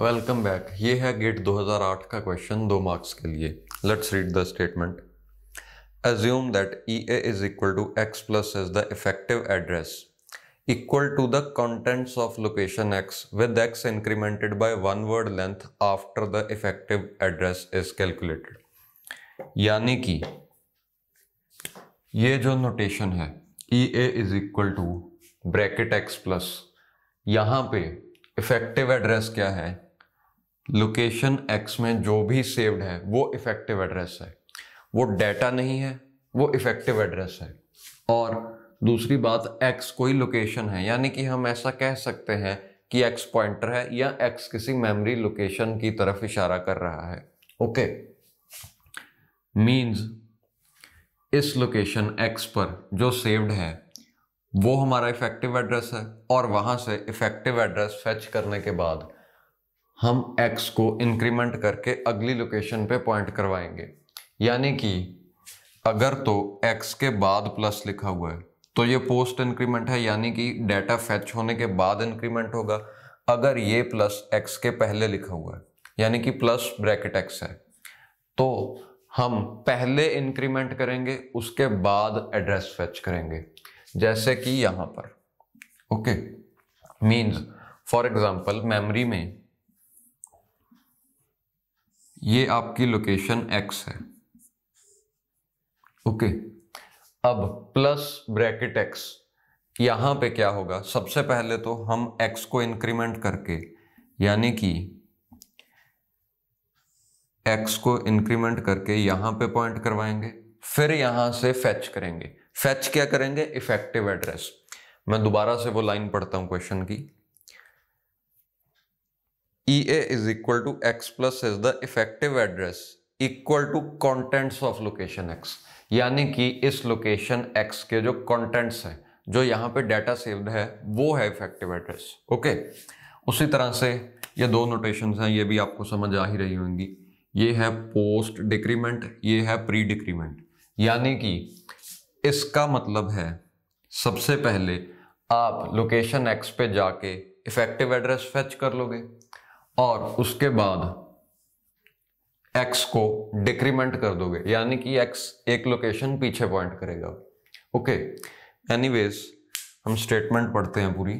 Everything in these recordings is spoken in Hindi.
वेलकम बैक ये है गेट 2008 का क्वेश्चन दो मार्क्स के लिए let's read the statement assume that E A is equal to X plus is the effective address equal to the contents of location X with X incremented by one word length after the effective address is calculated यानी कि ये जो नोटेशन है E A is equal to bracket X plus यहाँ पे इफेक्टिव एड्रेस क्या है लोकेशन एक्स में जो भी सेव्ड है वो इफेक्टिव एड्रेस है वो डेटा नहीं है वो इफेक्टिव एड्रेस है और दूसरी बात एक्स कोई लोकेशन है यानी कि हम ऐसा कह सकते हैं कि एक्स पॉइंटर है या एक्स किसी मेमोरी लोकेशन की तरफ इशारा कर रहा है ओके मींस इस लोकेशन एक्स पर जो सेव्ड है वो हमारा इफेक्टिव एड्रेस है और वहाँ से इफेक्टिव एड्रेस फेच करने के बाद हम x को इंक्रीमेंट करके अगली लोकेशन पे पॉइंट करवाएंगे यानी कि अगर तो x के बाद प्लस लिखा हुआ है तो ये पोस्ट इंक्रीमेंट है यानी कि डाटा फैच होने के बाद इंक्रीमेंट होगा अगर ये प्लस एक्स के पहले लिखा हुआ है यानी कि प्लस ब्रैकेट एक्स है तो हम पहले इंक्रीमेंट करेंगे उसके बाद एड्रेस फैच करेंगे जैसे कि यहाँ पर okay means for example memory में ये आपकी लोकेशन एक्स है ओके okay. अब प्लस ब्रैकेट एक्स यहां पे क्या होगा सबसे पहले तो हम एक्स को इंक्रीमेंट करके यानी कि एक्स को इंक्रीमेंट करके यहां पे पॉइंट करवाएंगे फिर यहां से फैच करेंगे फैच क्या करेंगे इफेक्टिव एड्रेस मैं दोबारा से वो लाइन पढ़ता हूं क्वेश्चन की A is equal to X plus is the effective address equal to contents of location X यानी कि इस लोकेशन एक्स के जो कॉन्टेंट्स है जो यहाँ पे डाटा सेव्ड है वो है इफेक्टिव एड्रेस ओके उसी तरह से ये दो नोटेशन हैं ये भी आपको समझ आ ही रही होंगी ये है पोस्ट डिक्रीमेंट ये है प्री डिक्रीमेंट यानी कि इसका मतलब है सबसे पहले आप लोकेशन एक्स पे जाके इफेक्टिव एड्रेस फेच कर लोगे और उसके बाद एक्स को डिक्रीमेंट कर दोगे यानी कि एक्स एक लोकेशन पीछे पॉइंट करेगा ओके एनीवेज हम स्टेटमेंट पढ़ते हैं पूरी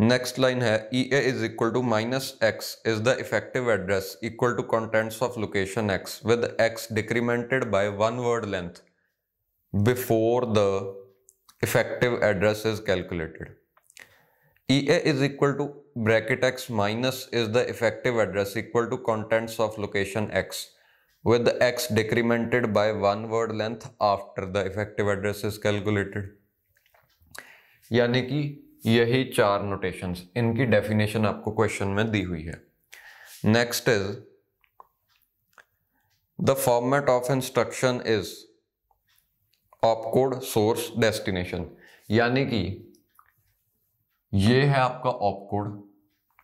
नेक्स्ट लाइन है E A is equal to minus X is the effective address equal to contents of location X with X decremented by one word length before the effective address is calculated E A is equal to bracket X minus is the effective address equal to contents of location X with X decremented by one word length after the effective address is calculated यानी कि यही चार नोटेशन इनकी डेफिनेशन आपको क्वेश्चन में दी हुई है next is the format of instruction is opcode source destination यानी कि ये है आपका ऑपकोड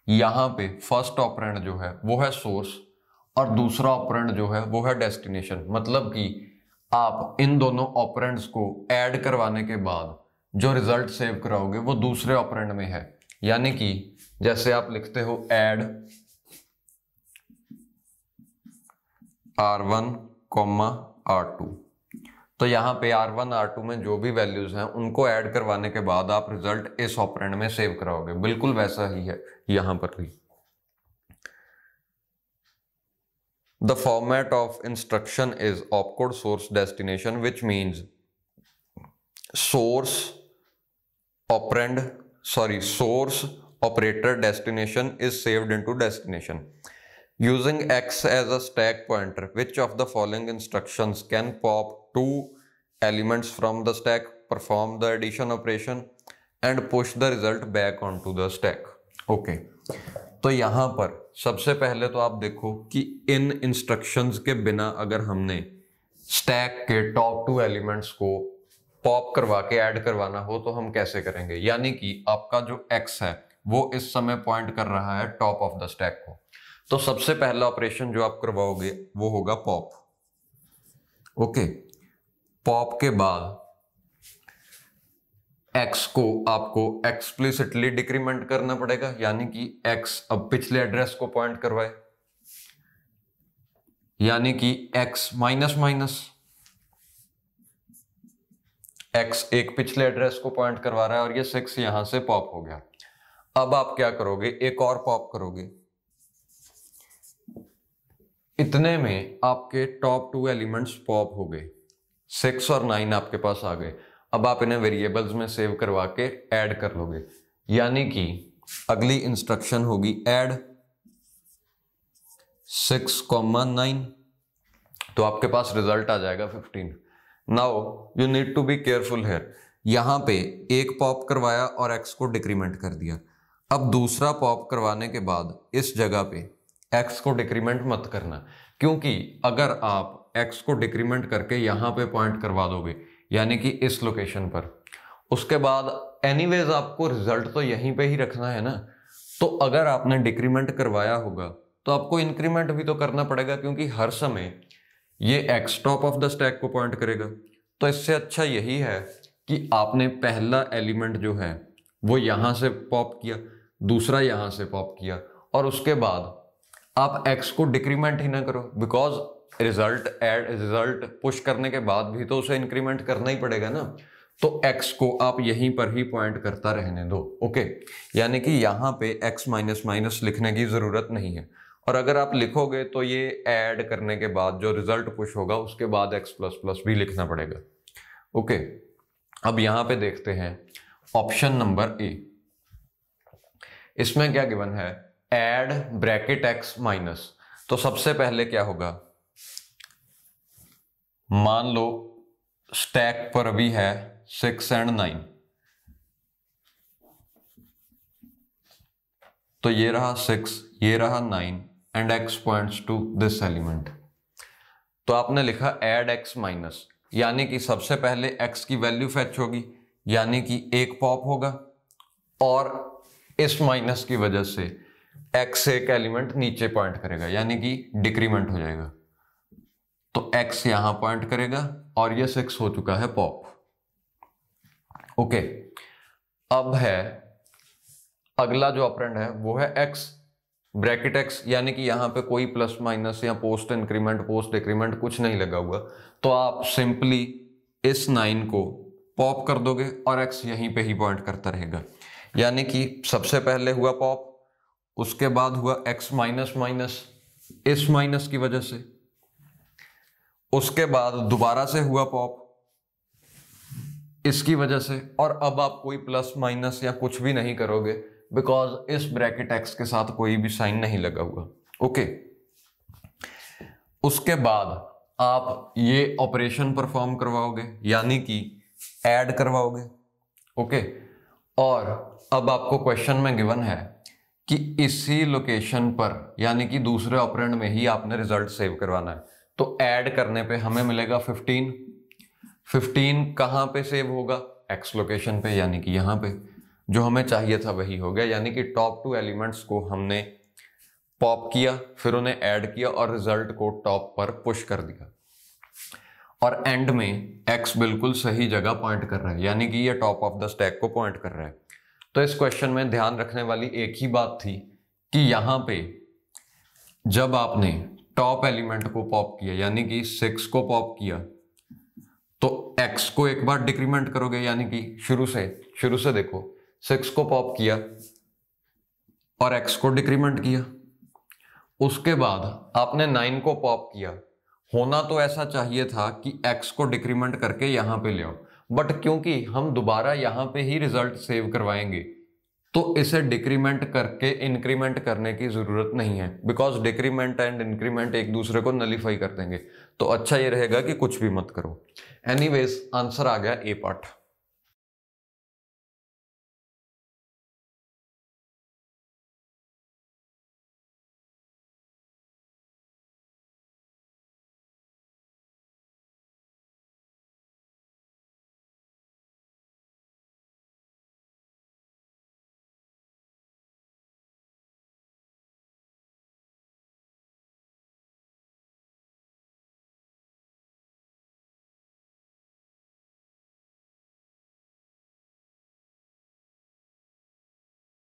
यहां पे फर्स्ट ऑपरेंड जो है वो है सोर्स और दूसरा ऑपरेंड जो है वो है डेस्टिनेशन मतलब कि आप इन दोनों ऑपरेंड्स को ऐड करवाने के बाद जो रिजल्ट सेव कराओगे वो दूसरे ऑपरेंड में है यानी कि जैसे आप लिखते हो add R one comma R two तो यहाँ पे आर वन आर टू में जो भी वैल्यूज हैं उनको ऐड करवाने के बाद आप रिजल्ट इस ऑपरेंड में सेव कराओगे बिल्कुल वैसा ही है यहां पर भी the format of instruction is opcode source destination which means source operand sorry source operator destination is saved into destination Using x as a stack pointer, which of the following instructions can pop two elements from the stack, perform the addition operation and push the result back onto the stack? Okay. तो यहाँ पर सबसे पहले तो आप देखो कि इन इंस्ट्रक्शंस के बिना अगर हमने स्टैक के टॉप टू एलिमेंट्स को पॉप करवा के ऐड करवाना हो तो हम कैसे करेंगे यानी कि आपका जो एक्स है वो इस समय पॉइंट कर रहा है टॉप ऑफ द स्टैक को तो सबसे पहला ऑपरेशन जो आप करवाओगे वो होगा पॉप ओके पॉप के बाद एक्स को आपको एक्सप्लिसिटली डिक्रीमेंट करना पड़ेगा यानी कि एक्स अब पिछले एड्रेस को पॉइंट करवाए यानी कि एक्स माइनस माइनस एक्स एक पिछले एड्रेस को पॉइंट करवा रहा है और ये सिक्स यहां से पॉप हो गया अब आप क्या करोगे एक और पॉप करोगे इतने में आपके टॉप टू एलिमेंट्स पॉप हो गए सिक्स और नाइन आपके पास आ गए अब आप इन्हें वेरिएबल्स में सेव करवा के ऐड कर लोगे यानी कि अगली इंस्ट्रक्शन होगी ऐड सिक्स कॉमन नाइन तो आपके पास रिजल्ट आ जाएगा fifteen now you need to be careful here यहां पे एक पॉप करवाया और एक्स को डिक्रीमेंट कर दिया अब दूसरा पॉप करवाने के बाद इस जगह पे एक्स को डिक्रीमेंट मत करना क्योंकि अगर आप एक्स को डिक्रीमेंट करके यहाँ पे पॉइंट करवा दोगे यानी कि इस लोकेशन पर उसके बाद एनीवेज आपको रिजल्ट तो यहीं पे ही रखना है ना तो अगर आपने डिक्रीमेंट करवाया होगा तो आपको इंक्रीमेंट भी तो करना पड़ेगा क्योंकि हर समय ये X top of the stack को पॉइंट करेगा तो इससे अच्छा यही है कि आपने पहला एलिमेंट जो है वो यहाँ से पॉप किया दूसरा यहाँ से पॉप किया और उसके बाद आप एक्स को डिक्रीमेंट ही ना करो because result add result push करने के बाद भी तो उसे इंक्रीमेंट करना ही पड़ेगा ना तो x को आप यहीं पर ही पॉइंट करता रहने दो ओके यानी कि यहां पे x माइनस माइनस लिखने की ज़रूरत नहीं है और अगर आप लिखोगे तो ये ऐड करने के बाद जो रिजल्ट पुश होगा उसके बाद x प्लस प्लस भी लिखना पड़ेगा ओके अब यहां पे देखते हैं ऑप्शन नंबर ए इसमें क्या गिवन है एड ब्रैकेट एक्स माइनस तो सबसे पहले क्या होगा मान लो स्टैक पर अभी है सिक्स एंड नाइन तो ये रहा सिक्स ये रहा nine and x points to this element तो आपने लिखा एड एक्स माइनस यानी कि सबसे पहले एक्स की वैल्यू फैच होगी यानी कि एक पॉप होगा और इस माइनस की वजह से एक्स एक एलिमेंट नीचे पॉइंट करेगा यानी कि डिक्रीमेंट हो जाएगा तो एक्स यहां पॉइंट करेगा और ये सिक्स हो चुका है पॉप ओके अब है अगला जो ऑपरेंड है वो है एक्स ब्रैकेट एक्स यानी कि यहां पे कोई प्लस माइनस या पोस्ट इंक्रीमेंट पोस्ट डिक्रीमेंट कुछ नहीं लगा हुआ तो आप सिंपली इस नाइन को पॉप कर दोगे और एक्स यहीं पे ही पॉइंट करता रहेगा यानी कि सबसे पहले हुआ पॉप उसके बाद हुआ एक्स माइनस माइनस इस माइनस की वजह से उसके बाद दोबारा से हुआ पॉप इसकी वजह से और अब आप कोई प्लस माइनस या कुछ भी नहीं करोगे बिकॉज इस ब्रैकेट एक्स के साथ कोई भी साइन नहीं लगा हुआ ओके उसके बाद आप ये ऑपरेशन परफॉर्म करवाओगे यानी कि ऐड करवाओगे ओके और अब आपको क्वेश्चन में गिवन है कि इसी लोकेशन पर यानी कि दूसरे ऑपरेंड में ही आपने रिजल्ट सेव करवाना है तो ऐड करने पे हमें मिलेगा 15 15 कहाँ पे सेव होगा एक्स लोकेशन पे यानी कि यहाँ पे जो हमें चाहिए था वही हो गया यानी कि टॉप टू एलिमेंट्स को हमने पॉप किया फिर उन्हें ऐड किया और रिजल्ट को टॉप पर पुश कर दिया और एंड में एक्स बिल्कुल सही जगह पॉइंट कर रहा है यानी कि ये टॉप ऑफ द स्टैक को पॉइंट कर रहा है तो इस क्वेश्चन में ध्यान रखने वाली एक ही बात थी कि यहां पे जब आपने टॉप एलिमेंट को पॉप किया यानी कि सिक्स को पॉप किया तो एक्स को एक बार डिक्रीमेंट करोगे यानी कि शुरू से शुरू से देखो सिक्स को पॉप किया और एक्स को डिक्रीमेंट किया उसके बाद आपने नाइन को पॉप किया होना तो ऐसा चाहिए था कि एक्स को डिक्रीमेंट करके यहां पे ले आओ बट क्योंकि हम दोबारा यहाँ पे ही रिजल्ट सेव करवाएंगे तो इसे डिक्रीमेंट करके इंक्रीमेंट करने की ज़रूरत नहीं है बिकॉज डिक्रीमेंट एंड इंक्रीमेंट एक दूसरे को नलीफाई कर देंगे तो अच्छा ये रहेगा कि कुछ भी मत करो एनी आंसर आ गया ए पार्ट